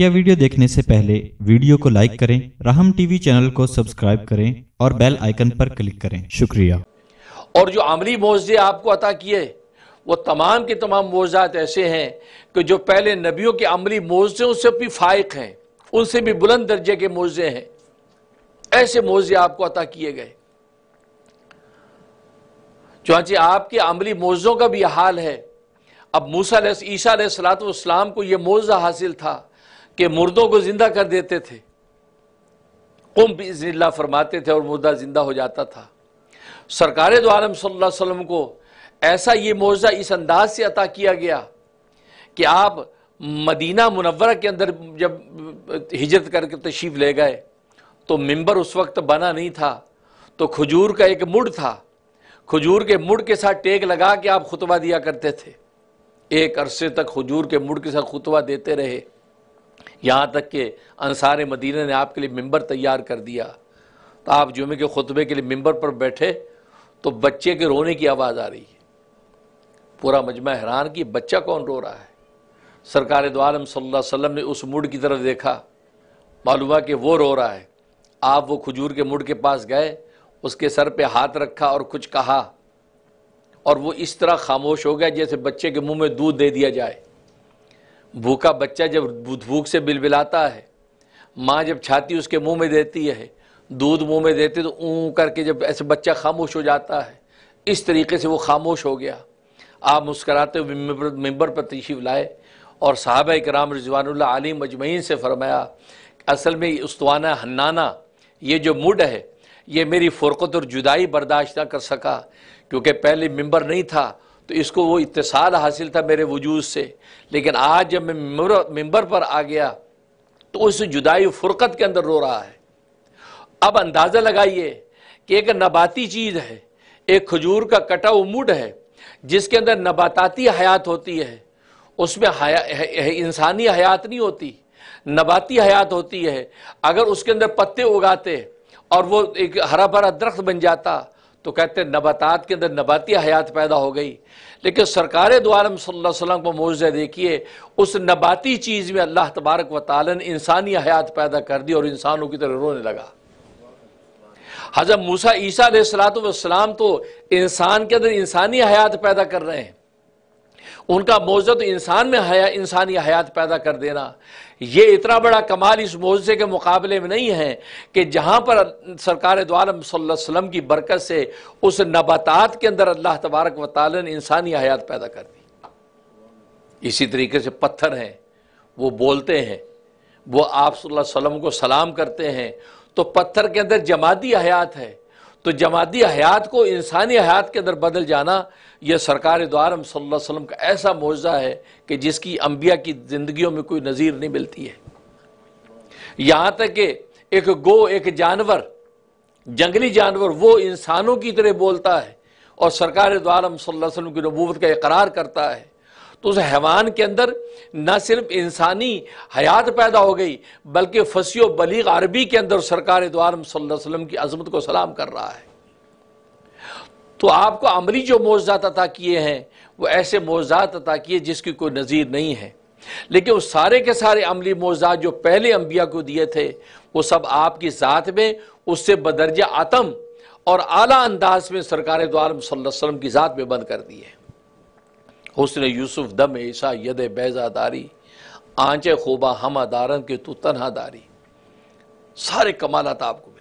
मुख्य वीडियो देखने से पहले वीडियो को लाइक करें राहम टीवी चैनल को सब्सक्राइब करें और बेल आइकन पर क्लिक करें शुक्रिया और जो अमली मुआवजे आपको अता किए वो तमाम के तमाम मुआवजात ऐसे हैं कि जो पहले नबियों के अमली मुआवजों उनसे भी फाइक हैं उनसे भी बुलंद दर्जे के मुआवजे हैं ऐसे मुआवजे आपको अता किए गए चुनाचे आपके अमली मुआवजों का भी हाल है अब मूसा ईसा सलात को यह मुआवजा हासिल था कि मुर्दों को जिंदा कर देते थे कुम बिजनिल्ला फरमाते थे और मुर्दा जिंदा हो जाता था सरकार दो आलम सल्ला अलैहि को ऐसा ये मुआवजा इस अंदाज से अता किया गया कि आप मदीना मुनवरा के अंदर जब हिजरत करके तशीफ ले गए तो मंबर उस वक्त बना नहीं था तो खजूर का एक मुड़ था खजूर के मुड़ के साथ टेक लगा के आप खुतबा दिया करते थे एक अरसे तक खजूर के मुड़ के साथ खुतबा देते रहे यहाँ तक के अनसार मदीना ने आपके लिए मंबर तैयार कर दिया तो आप जुमे के खुतबे के लिए मंबर पर बैठे तो बच्चे के रोने की आवाज़ आ रही है पूरा मजमा हैरान कि बच्चा कौन रो रहा है सरकार दोआलम सल्ला अलैहि ने उस मुड़ की तरफ देखा मालूम कि वो रो रहा है आप वो खजूर के मुड़ के पास गए उसके सर पर हाथ रखा और कुछ कहा और वो इस तरह खामोश हो गया जैसे बच्चे के मुँह में दूध दे दिया जाए भूखा बच्चा जब भूख से बिलबिलाता है माँ जब छाती उसके मुंह में देती है दूध मुंह में देती तो ऊँ करके जब ऐसे बच्चा खामोश हो जाता है इस तरीके से वो खामोश हो गया आप मुस्कराते हुए मेम्बर पर तशीफ लाए और साहब कराम रजवान आली मजमैन से फरमाया असल में उस्तवाना हन्नाना ये जो मुड है ये मेरी फ़ुरकत और जुदाई बर्दाश्त ना कर सका क्योंकि पहले मेम्बर नहीं था तो इसको वो इतसाल हासिल था मेरे वजूद से लेकिन आज जब मैं मेम्बर पर आ गया तो उस जुदाई फ़ुरक़त के अंदर रो रहा है अब अंदाज़ा लगाइए कि एक नबाती चीज़ है एक खजूर का कटा उमूड है जिसके अंदर नबाताती हयात होती है उसमें हया, इंसानी हयात नहीं होती नबाती हयात होती है अगर उसके अंदर पत्ते उगाते और वो एक हरा भरा दरख्त बन जाता तो कहते हैं नबातात के अंदर नबाती हयात पैदा हो गई लेकिन सरकार सल्लल्लाहु अलैहि वसल्लम को मुआवजा देखिए उस नबाती चीज़ में अल्लाह तबारक व ताली ने इंसानी हयात पैदा कर दी और इंसानों की तरह रोने लगा हजरत मूसा ईसा सलात तो इंसान के अंदर इंसानी हयात पैदा कर रहे हैं उनका मुआवजा तो इंसान में हया इंसानी हयात पैदा कर देना ये इतना बड़ा कमाल इस मुआवजे के मुकाबले में नहीं है कि जहाँ पर सरकार द्वारा वसल्लम की बरकत से उस नबातात के अंदर अल्लाह तबारक व ताल ने इंसानी हयात पैदा कर दी इसी तरीके से पत्थर हैं वो बोलते हैं वो आप सल्लम को सलाम करते हैं तो पत्थर के अंदर जमाती हयात है तो जमाती हयात को इंसानी हयात के अंदर बदल जाना यह सरकार द्वारम वसल्लम का ऐसा मुआवजा है कि जिसकी अम्बिया की ज़िंदगियों में कोई नज़ीर नहीं मिलती है यहाँ तक कि एक गो एक जानवर जंगली जानवर वो इंसानों की तरह बोलता है और सरकार द्वारम वसल्लम की नबूत का इकरार करता है तो उस हैवान के अंदर न सिर्फ इंसानी हयात पैदा हो गई बल्कि फसी बलीग अरबी के अंदर सरकार द्वारम वसल्लम की अजमत को सलाम कर रहा है तो आपको अमली जो मोजात अता किए हैं वो ऐसे मोजात अता किए जिसकी कोई नज़ीर नहीं है लेकिन उस सारे के सारे अमली मोजात जो पहले अम्बिया को दिए थे वो सब आपकी ज़ात में उससे बदरजा आतम और आला अंदाज में सरकार द्वारम वसल्लम की ज़ात में बंद कर दिए हुसन यूसुफ दम ऐसा यद बैजादारी आंचे खोबा हम अदारन के तू तनहा दारी सारे कमालत आपको मिले